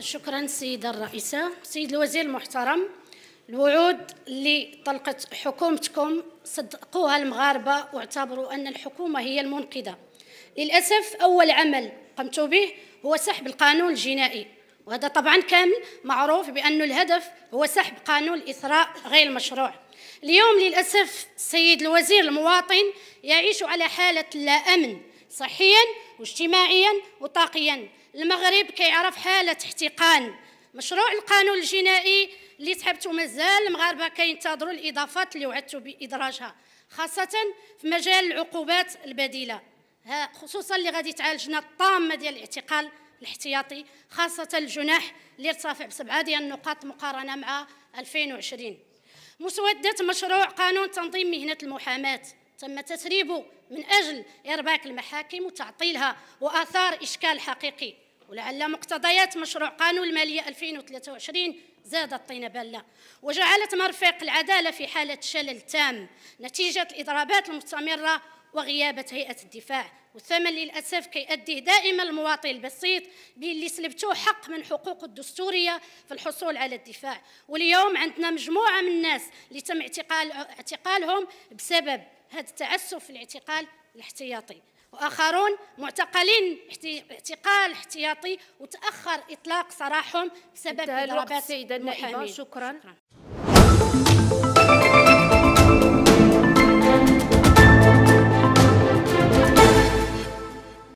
شكرا السيدة الرئيسة سيد الوزير المحترم الوعود اللي طلقت حكومتكم صدقوها المغاربة واعتبروا أن الحكومة هي المنقذة للأسف أول عمل قمتوا به هو سحب القانون الجنائي وهذا طبعا كامل معروف بأن الهدف هو سحب قانون الإثراء غير مشروع اليوم للأسف السيد الوزير المواطن يعيش على حالة لا أمن صحيا واجتماعيا وطاقيا المغرب كيعرف حالة احتقان مشروع القانون الجنائي اللي تحبتو مازال المغاربه كينتظروا الاضافات اللي وعدتوا بادراجها خاصه في مجال العقوبات البديله ها خصوصا اللي غادي تعالجنا الطامه ديال الاعتقال الاحتياطي خاصه الجناح اللي ارتفع بسبعه ديال النقاط مقارنه مع 2020 مسوده مشروع قانون تنظيم مهنه المحاماه تم تسريبه من أجل إرباك المحاكم وتعطيلها وآثار إشكال حقيقي ولعل مقتضيات مشروع قانون المالية 2023 زادت طين بلة وجعلت مرفق العدالة في حالة شلل تام نتيجة الإضرابات المستمرة وغيابة هيئة الدفاع والثمن للأسف كيؤدي دائما المواطن البسيط باللي سلبته حق من حقوقه الدستورية في الحصول على الدفاع واليوم عندنا مجموعة من الناس اللي تم اعتقال اعتقالهم بسبب هذا التعسف الاعتقال الاحتياطي واخرون معتقلين اعتقال احتياطي وتاخر اطلاق سراحهم بسبب اضرابات السيده النائبه شكرا, شكرا.